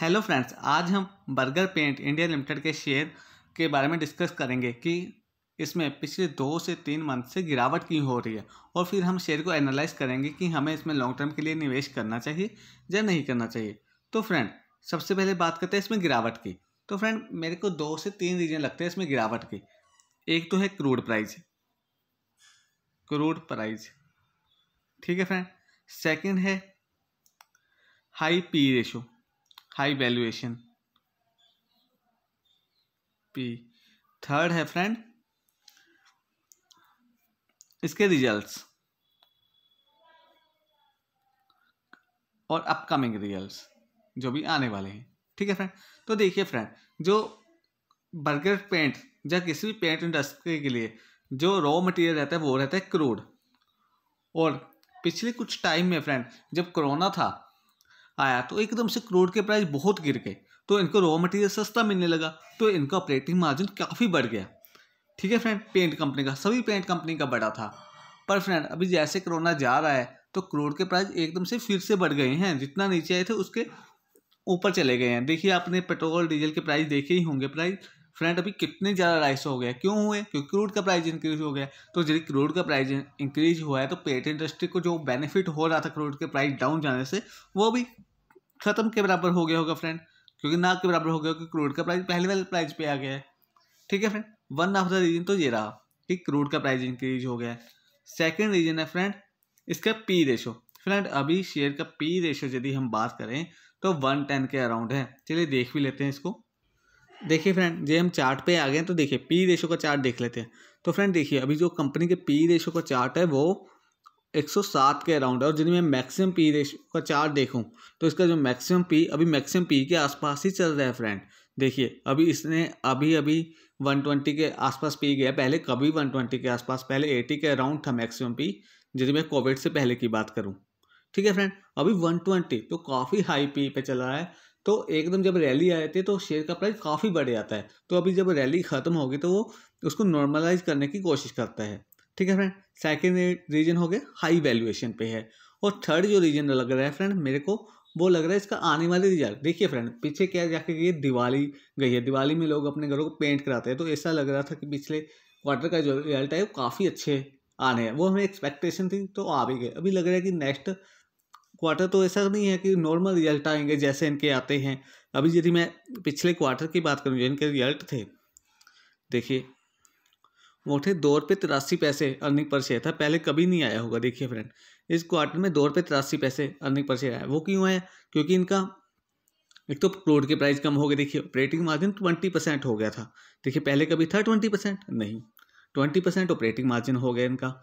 hello friends आज हम Berger paint India limited के शेयर के बारे में डिस्कस करेंगे कि इसमें पिछले दो से तीन मंथ से गिरावट क्यों हो रही है और फिर हम शेयर को एनालाइज करेंगे कि हमें इसमें लॉन्ग टर्म के लिए निवेश करना चाहिए या नहीं करना चाहिए तो फ्रेंड सबसे पहले बात करते हैं इसमें गिरावट की तो फ्रेंड मेरे को दो से तीन रीजन लगते हैं इसमें गिरावट की एक तो है क्रूड प्राइज़ क्रूड प्राइज़ ठीक है फ्रेंड सेकेंड है high P ratio high valuation P third है फ्रेंड इसके रिजल्ट्स और अपकमिंग रिजल्ट्स जो भी आने वाले हैं ठीक है फ्रेंड तो देखिए फ्रेंड जो बर्गर पेंट या किसी भी पेंट इंडस्ट्री के लिए जो रॉ मटेरियल रहता है वो रहता है क्रूड और पिछले कुछ टाइम में फ्रेंड जब कोरोना था आया तो एकदम से क्रूड के प्राइस बहुत गिर गए तो इनको रॉ मटेरियल सस्ता मिलने लगा तो इनका ऑपरेटिंग मार्जिन काफ़ी बढ़ गया ठीक है फ्रेंड पेंट कंपनी का सभी पेंट कंपनी का बड़ा था पर फ्रेंड अभी जैसे कोरोना जा रहा है तो क्रूड के प्राइस एकदम से फिर से बढ़ गए हैं जितना नीचे आए थे उसके ऊपर चले गए हैं देखिए आपने पेट्रोल डीजल के प्राइस देखे ही होंगे प्राइस फ्रेंड अभी कितने ज़्यादा राइस हो गया क्यों हुए क्योंकि क्रूड का प्राइस इंक्रीज हो गया तो यदि क्रूड का प्राइस इंक्रीज हुआ है तो पेट इंडस्ट्री को जो बेनिफिट हो रहा था क्रूड के प्राइस डाउन जाने से वो भी ख़त्म के बराबर हो गया होगा फ्रेंड क्योंकि ना के बराबर हो गया क्योंकि क्रूड का प्राइस पहले वाले प्राइस पर आ गया है ठीक है friend one of the reason तो ये रहा कि क्रूड का प्राइस इंक्रीज हो गया है सेकेंड रीज़न है फ्रेंड इसका पी रेशो फ्रेंड अभी शेयर का पी रेशो यदि हम बात करें तो वन टेन के अराउंड है चलिए देख भी लेते हैं इसको देखिए फ्रेंड जे हम चार्ट पे आ गए तो देखिए पी रेशो का चार्ट देख लेते हैं तो फ्रेंड देखिए अभी जो कंपनी के पी रेशो का चार्ट है वो 107 के अराउंड है और मैं मैक्सिमम पी रेशो का चार्ट देखूं तो इसका जो मैक्सिमम पी अभी मैक्सिमम पी के आसपास ही चल रहा है फ्रेंड देखिए अभी इसने अभी अभी 120 के आसपास पी गया पहले कभी 120 के आसपास पहले 80 के अराउंड था मैक्सिमम पी यदि मैं कोविड से पहले की बात करूँ ठीक है फ्रेंड अभी वन ट्वेंटी तो काफ़ी हाई पी पे चल रहा है तो एकदम जब रैली आए थे तो शेयर का प्राइस काफ़ी बढ़ जाता है तो अभी जब रैली ख़त्म होगी तो वो उसको नॉर्मलाइज करने की कोशिश करता है ठीक है फ्रेंड सेकेंड रीजन हो गया हाई वैल्यूएशन पे है और थर्ड जो रीजन लग रहा है फ्रेंड मेरे को वो लग रहा है इसका आने वाले रिजल्ट देखिए फ्रेंड पीछे क्या जाके गई दिवाली गई है दिवाली में लोग अपने घरों को पेंट कराते हैं तो ऐसा लग रहा था कि पिछले क्वार्टर का जो रिजल्ट है वो काफ़ी अच्छे आने हैं वो हमें एक्सपेक्टेशन थी तो आ भी गए अभी लग रहा है कि नेक्स्ट क्वार्टर तो ऐसा नहीं है कि नॉर्मल रिजल्ट आएंगे जैसे इनके आते हैं अभी यदि मैं पिछले क्वार्टर की बात करूँ जो इनके रिजल्ट थे देखिए वो थे दो रुपये तिरासी पैसे अर्निंग पर शेयर था पहले कभी नहीं आया होगा देखिए फ्रेंड इस क्वार्टर में दो रुपये तिरासी पैसे अर्निंग पर शेयर आया वो क्यों आया क्योंकि इनका एक तो क्रोड के प्राइस कम हो गए देखिए ऑपरेटिंग मार्जिन ट्वेंटी परसेंट हो गया था देखिए पहले कभी था ट्वेंटी परसेंट नहीं ट्वेंटी परसेंट ऑपरेटिंग मार्जिन हो गया इनका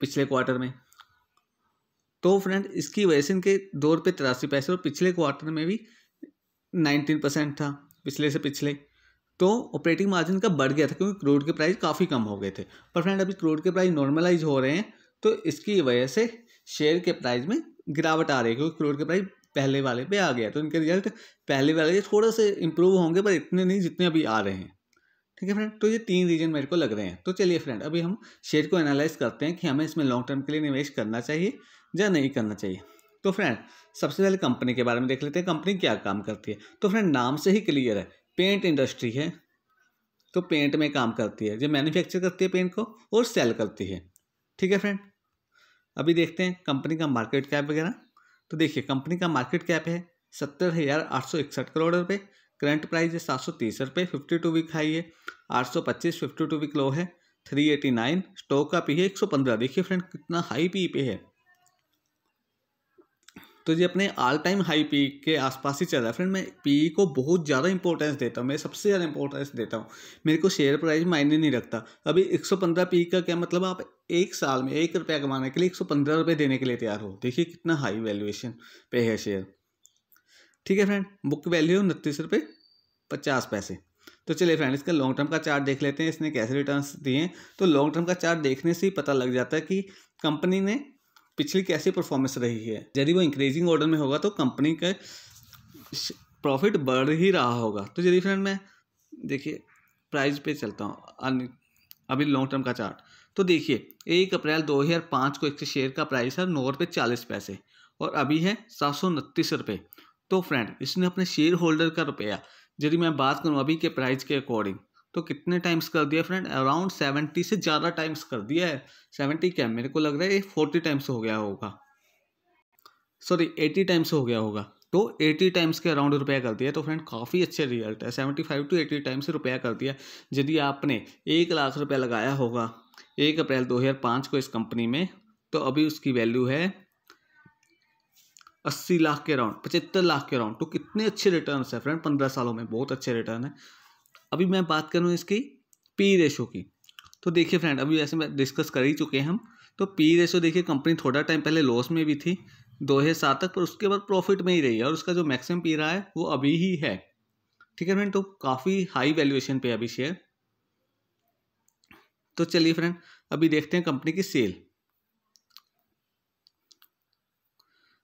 पिछले क्वार्टर में तो फ्रेंड इसकी वजह से इनके दो रुपये तिरासी पैसे और पिछले क्वार्टर में भी नाइनटीन परसेंट था पिछले से पिछले तो ऑपरेटिंग मार्जिन का बढ़ गया था क्योंकि क्रूड के प्राइस काफ़ी कम हो गए थे पर फ्रेंड अभी क्रूड के प्राइस नॉर्मलाइज हो रहे हैं तो इसकी वजह से शेयर के प्राइस में गिरावट आ रही है क्योंकि क्रूड के प्राइस पहले वाले पे आ गया तो इनके रिजल्ट पहले वाले के थोड़े से इम्प्रूव होंगे पर इतने नहीं जितने अभी आ रहे हैं ठीक है फ्रेंड तो ये तीन रीजन मेरे को लग रहे हैं तो चलिए फ्रेंड अभी हम शेयर को एनालाइज करते हैं कि हमें इसमें लॉन्ग टर्म के लिए निवेश करना चाहिए या नहीं करना चाहिए तो फ्रेंड सबसे पहले कंपनी के बारे में देख लेते हैं कंपनी क्या काम करती है तो फ्रेंड नाम से ही क्लियर है पेंट इंडस्ट्री है तो पेंट में काम करती है जो मैन्युफैक्चर करती है पेंट को और सेल करती है ठीक है फ्रेंड अभी देखते हैं कंपनी का मार्केट कैप वगैरह तो देखिए कंपनी का मार्केट कैप है सत्तर हज़ार आठ सौ इकसठ करोड़ रुपये करंट प्राइस है सात सौ तीस रुपये फिफ्टी टू वीक हाई है आठ सौ पच्चीस फिफ्टी टू वीक लो है थ्री एटी नाइन स्टॉक का पी है एक सौ पंद्रह देखिए फ्रेंड कितना हाई पी पे है तो ये अपने ऑल टाइम हाई पी के आसपास ही चल रहा है फ्रेंड मैं पी को बहुत ज़्यादा इंपॉर्टेंस देता हूँ मैं सबसे ज़्यादा इंपॉर्टेंस देता हूँ मेरे को शेयर प्राइस मायने नहीं रखता अभी एक सौ पंद्रह पी का क्या मतलब आप एक साल में एक रुपया कमाने के लिए एक सौ पंद्रह रुपये देने के लिए तैयार हो देखिए कितना हाई वैल्यूएशन पे है शेयर ठीक है फ्रेंड बुक वैल्यू उनतीस रुपये पचास पैसे तो चलिए फ्रेंड इसका लॉन्ग टर्म का चार्ट देख लेते हैं इसने कैसे रिटर्न्स दिए तो लॉन्ग टर्म का चार्ट देखने से ही पता लग जाता है कि कंपनी ने पिछली कैसी परफॉर्मेंस रही है यदि वो इंक्रीजिंग ऑर्डर में होगा तो कंपनी का प्रॉफिट बढ़ ही रहा होगा तो यदि फ्रेंड मैं देखिए प्राइस पे चलता हूँ अभी लॉन्ग टर्म का चार्ट तो देखिए एक अप्रैल 2005 को एक शेयर का प्राइस है नौ रुपये चालीस पैसे और अभी है सात सौ उनतीस रुपये तो फ्रेंड इसने अपने शेयर होल्डर का रुपया यदि मैं बात करूँ अभी के प्राइस के अकॉर्डिंग तो कितने टाइम्स कर दिया फ्रेंड अराउंड सेवेंटी से ज़्यादा टाइम्स कर दिया है सेवेंटी क्या मेरे को लग रहा है ये फोर्टी टाइम्स हो गया होगा सॉरी एटी टाइम्स हो गया होगा तो एटी टाइम्स के अराउंड रुपया कर दिया तो फ्रेंड काफ़ी अच्छे रिजल्ट है seventy five to eighty times रुपया कर दिया यदि आपने एक लाख रुपया लगाया होगा एक अप्रैल पाँच को इस कंपनी में तो अभी उसकी वैल्यू है अस्सी लाख के अराउंड पचहत्तर लाख के अराउंड तो कितने अच्छे रिटर्न है फ्रेंड पंद्रह सालों में बहुत अच्छे रिटर्न है अभी मैं बात करूँ इसकी पी रेशो की तो देखिए फ्रेंड अभी वैसे मैं डिस्कस कर ही चुके हैं हम तो पी रेशो देखिए कंपनी थोड़ा टाइम पहले लॉस में भी थी दो हज़ार सात तक पर उसके बाद प्रॉफिट में ही रही है और उसका जो मैक्सिमम पी रहा है वो अभी ही है ठीक है फ्रेंड तो काफ़ी हाई वैल्यूएशन पे अभी शेयर तो चलिए फ्रेंड अभी देखते हैं कंपनी की सेल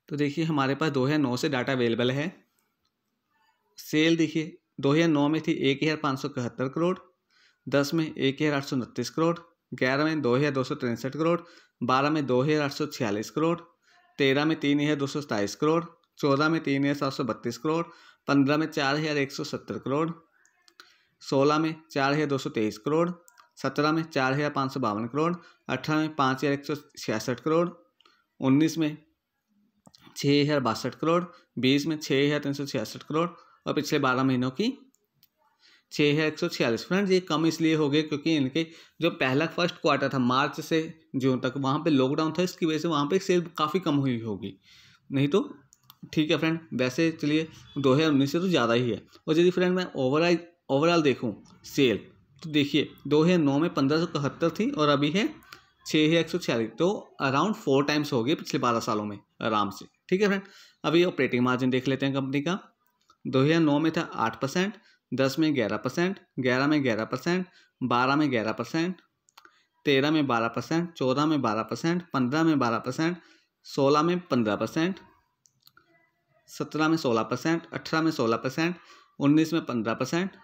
तो देखिए हमारे पास दो हज़ार नौ से डाटा अवेलेबल है सेल देखिए 2009 में थी एक हज़ार पाँच सौ इकहत्तर करोड़ दस में एक हज़ार आठ सौ उनतीस करोड़ ग्यारह में दो हज़ार दो सौ तिरसठ करोड़ बारह में दो हज़ार आठ सौ छियालीस करोड़ तेरह में तीन हज़ार दो सौ सताईस करोड़ चौदह में तीन हज़ार सात सौ बत्तीस करोड़ पंद्रह में चार हज़ार एक सौ सत्तर करोड़ सोलह में चार हज़ार दो सौ तेईस करोड़ सत्रह में चार हज़ार पाँच सौ बावन करोड़ अठारह में पाँच हज़ार एक सौ छियासठ करोड़ उन्नीस में छः हज़ार बासठ करोड़ बीस में छः हज़ार तीन सौ छियासठ करोड़ और पिछले बारह महीनों की छः है एक सौ छियालीस फ्रेंड्स ये कम इसलिए हो गए क्योंकि इनके जो पहला फर्स्ट क्वार्टर था मार्च से जून तक वहाँ पे लॉकडाउन था इसकी वजह से वहाँ पे सेल काफ़ी कम हुई होगी नहीं तो ठीक है फ्रेंड वैसे चलिए दो हज़ार उन्नीस से तो ज़्यादा ही है और यदि फ्रेंड मैं ओवरऑल ओवरऑल देखूँ सेल तो देखिए दो हज़ार नौ में पंद्रह सौ इकहत्तर थी और अभी है छः है एक सौ छियालीस तो अराउंड फोर टाइम्स हो गए पिछले बारह सालों में आराम से ठीक है फ्रेंड अभी ऑपरेटिंग मार्जिन देख लेते हैं कंपनी का 2009 में था 8 परसेंट दस में 11 परसेंट ग्यारह में 11 परसेंट बारह में 11 परसेंट तेरह में 12 परसेंट चौदह में 12 परसेंट पंद्रह में 12 परसेंट सोलह में 15 परसेंट सत्रह में 16 परसेंट अठारह में 16 परसेंट उन्नीस में 15 परसेंट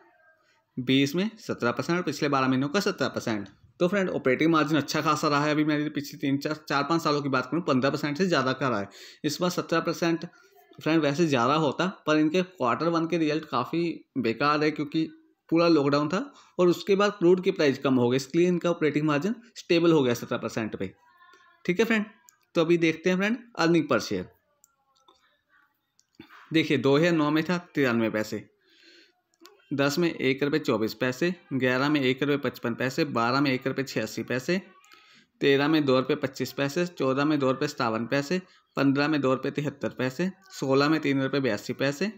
बीस में 17 परसेंट पिछले बारह महीनों का 17 परसेंट तो फ्रेंड ऑपरेटिंग मार्जिन अच्छा खासा रहा है अभी मैंने पिछले तीन चार चार पाँच सालों की बात करूँ पंद्रह परसेंट से ज़्यादा का रहा है इस बार सत्रह परसेंट फ्रेंड वैसे ज़्यादा होता पर इनके क्वार्टर वन के रिजल्ट काफ़ी बेकार है क्योंकि पूरा लॉकडाउन था और उसके बाद क्रूड की प्राइस कम हो गई इसलिए इनका ऑपरेटिंग मार्जिन स्टेबल हो गया सत्रह परसेंट पे ठीक है फ्रेंड तो अभी देखते हैं फ्रेंड अर्निंग पर शेयर देखिए दो हज़ार नौ में था तिरानवे पैसे दस में एक रुपये चौबीस पैसे ग्यारह में एक रुपये पचपन पैसे बारह में एक रुपये छियासी पैसे तेरह में दो रुपये पच्चीस पैसे चौदह में दो रुपये सतावन पैसे पंद्रह में दो रुपये तिहत्तर पैसे सोलह में तीन रुपये बयासी पैसे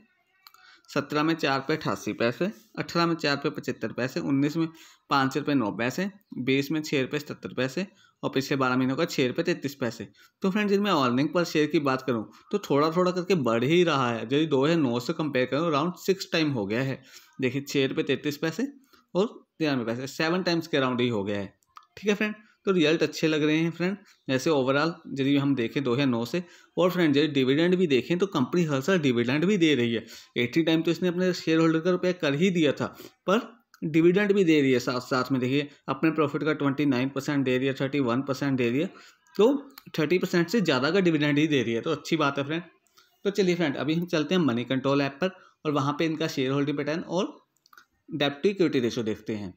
सत्रह में चार रुपये अठासी पैसे अठारह में चार रुपये पचहत्तर पैसे उन्नीस में पाँच रुपये नौ पैसे बीस में छः रुपये सतहत्तर पैसे और पिछले बारह महीनों का छः रुपये तैंतीस पैसे तो फ्रेंड जब मैं अर्निंग पर शेयर की बात करूँ तो थोड़ा थोड़ा करके बढ़ ही रहा है यदि दो हज़ार नौ से कंपेयर करूँ राउंड सिक्स टाइम हो गया है देखिए छः रुपये तैंतीस पैसे और तिरानवे पैसे सेवन टाइम्स के अराउंड ही हो गया है ठीक है फ्रेंड तो रिजल्ट अच्छे लग रहे हैं फ्रेंड जैसे ओवरऑल यदि हम देखें दो हज़ार नौ से और फ्रेंड यदि डिविडेंड भी देखें तो कंपनी हर साल डिविडेंड भी दे रही है एट्टी टाइम तो इसने अपने शेयर होल्डर का रुपया कर ही दिया था पर डिविडेंड भी दे रही है साथ साथ में देखिए अपने प्रॉफिट का ट्वेंटी नाइन परसेंट दे रही है थर्टी वन परसेंट दे रही है तो थर्टी परसेंट से ज़्यादा का डिविडेंड ही दे रही है तो अच्छी बात है फ्रेंड तो चलिए फ्रेंड अभी हम चलते हैं मनी कंट्रोल ऐप पर और वहाँ पर इनका शेयर होल्डिंग पैटर्न और डेप्टी इक्विटी रेशो देखते हैं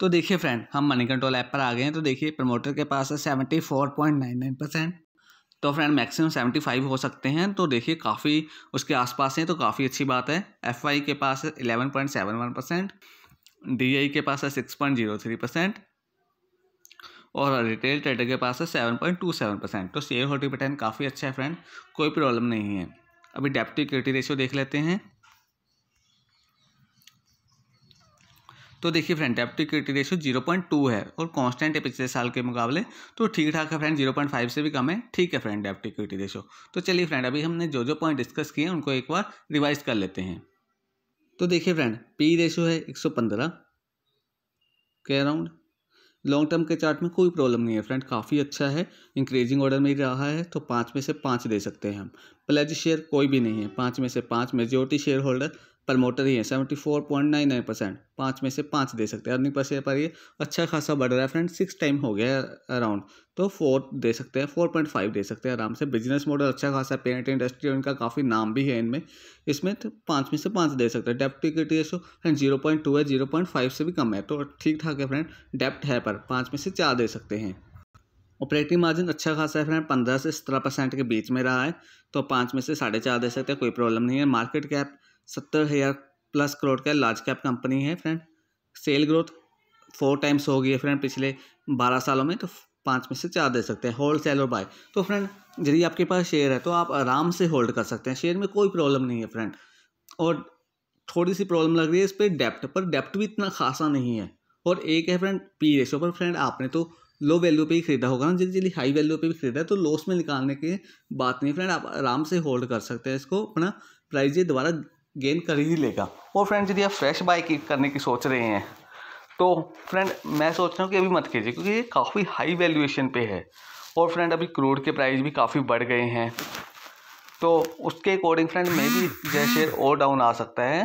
तो देखिए फ्रेंड हम मनी कंट्रोल ऐप पर आ गए हैं तो देखिए प्रमोटर के पास है seventy four point nine nine percent तो फ्रेंड मैक्सिमम सेवेंटी फाइव हो सकते हैं तो देखिए काफ़ी उसके आसपास हैं तो काफ़ी अच्छी बात है एफ आई के पास है eleven point seven one percent D I के पास है six point zero three percent और रिटेल ट्रेडर के पास है seven point two seven percent तो शेयर होल्डिंग रिटर्न काफ़ी अच्छा है फ्रेंड कोई प्रॉब्लम नहीं है अभी डेप्टी इक्विटी रेशियो देख लेते हैं तो देखिए फ्रेंड डेप्टी equity ratio zero point two है और कांस्टेंट है पिछले साल के मुकाबले तो ठीक ठाक है फ्रेंड जीरो पॉइंट फाइव से भी कम है ठीक है फ्रेंड डेप्ट इक्विटी रेशो तो चलिए फ्रेंड अभी हमने जो जो पॉइंट डिस्कस किए उनको एक बार रिवाइज कर लेते हैं तो देखिए फ्रेंड पी रेशो है एक सौ पंद्रह के अराउंड लॉन्ग टर्म के चार्ट में कोई प्रॉब्लम नहीं है फ्रेंड काफ़ी अच्छा है इंक्रीजिंग ऑर्डर में ही रहा है तो पाँच में से पाँच दे सकते हैं हम प्लेज शेयर कोई भी नहीं है पाँच में से पाँच मेजोरिटी शेयर होल्डर प्रमोटर ही है seventy four point nine nine percent पाँच में से पाँच दे सकते हैं अर्निंग पर शेयर पर ये अच्छा खासा बढ़ रहा है फ्रेंड सिक्स टाइम हो गया अराउंड तो फोर दे सकते हैं फोर पॉइंट फाइव दे सकते हैं आराम से बिजनेस मॉडल अच्छा खासा पेंट इंडस्ट्री इनका काफ़ी नाम भी है इनमें इसमें तो पाँच में से पाँच दे सकते हैं डेप्ट equity ratio friend zero point two है जीरो पॉइंट फाइव से भी कम है तो ठीक ठाक है फ्रेंड डेप्ट है पर पाँच में से चार दे सकते हैं ऑपरेटिंग मार्जिन अच्छा खासा है फ्रेंड पंद्रह से सत्रह परसेंट के बीच में रहा है तो पाँच में से साढ़े चार दे सकते हैं कोई प्रॉब्लम नहीं है मार्केट कैप सत्तर हज़ार प्लस करोड़ का लार्ज कैप कंपनी है friend sale growth four times हो गई है फ्रेंड पिछले बारह सालों में तो पाँच में से चार दे सकते हैं होल्ड सेल और बाय तो फ्रेंड यदि आपके पास शेयर है तो आप आराम से होल्ड कर सकते हैं शेयर में कोई प्रॉब्लम नहीं है फ्रेंड और थोड़ी सी प्रॉब्लम लग रही है इस पर डेप्ट पर डेप्ट भी इतना खासा नहीं है और एक है फ्रेंड पी रेशो पर फ्रेंड आपने तो लो वैल्यू पे ही खरीदा होगा ना जल्दी जल्दी हाई वैल्यू पे भी खरीदा है तो लॉस में निकालने की बात नहीं फ्रेंड आप आराम से होल्ड कर सकते हैं इसको अपना प्राइस ये दोबारा गेन कर ही लेगा और फ्रेंड यदि आप फ्रेश बाई की करने की सोच रहे हैं तो फ्रेंड मैं सोच रहा हूँ कि अभी मत कीजिए क्योंकि ये काफ़ी हाई वैल्यूएशन पे है और फ्रेंड अभी क्रूड के प्राइस भी काफ़ी बढ़ गए हैं तो उसके अकॉर्डिंग फ्रेंड मे भी जय शेयर और डाउन आ सकता है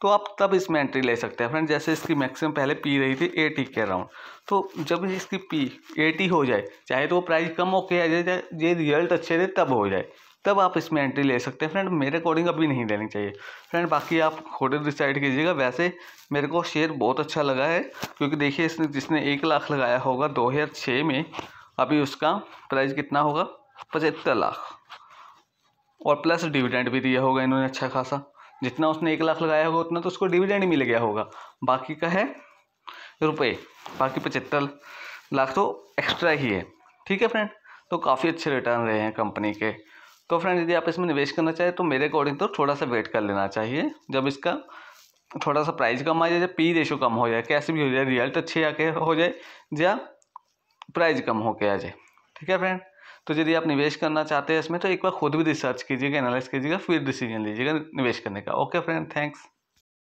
तो आप तब इसमें एंट्री ले सकते हैं फ्रेंड जैसे इसकी मैक्सिमम पहले पी रही थी एटी के अराउंड तो जब इसकी पी एटी हो जाए चाहे तो वो प्राइस कम के आ जाए ये रिजल्ट अच्छे थे तब हो जाए तब आप इसमें एंट्री ले सकते हैं फ्रेंड मेरे अकॉर्डिंग अभी नहीं लेनी चाहिए फ्रेंड बाकी आप खुद डिसाइड कीजिएगा वैसे मेरे को शेयर बहुत अच्छा लगा है क्योंकि देखिए इसने जिसने एक लाख लगाया होगा दो हज़ार छः में अभी उसका प्राइस कितना होगा पचहत्तर लाख और प्लस डिविडेंड भी दिया होगा इन्होंने अच्छा खासा जितना उसने एक लाख लगाया होगा उतना तो उसको डिविडेंड मिल गया होगा बाकी का है रुपये बाकी पचहत्तर लाख तो एक्स्ट्रा ही है ठीक है फ्रेंड तो काफ़ी अच्छे रिटर्न रहे हैं कंपनी के तो फ्रेंड यदि आप इसमें निवेश करना चाहें तो मेरे अकॉर्डिंग तो थोड़ा सा वेट कर लेना चाहिए जब इसका थोड़ा सा प्राइस कम आ जाए या पी रेशो कम हो जाए कैसे भी हो जाए रिजल्ट अच्छे आके हो जाए या प्राइस कम हो के आ जाए ठीक है फ्रेंड तो यदि आप निवेश करना चाहते हैं इसमें तो एक बार खुद भी रिसर्च कीजिएगा एनालाइज कीजिएगा फिर डिसीजन लीजिएगा निवेश करने का ओके फ्रेंड थैंक्स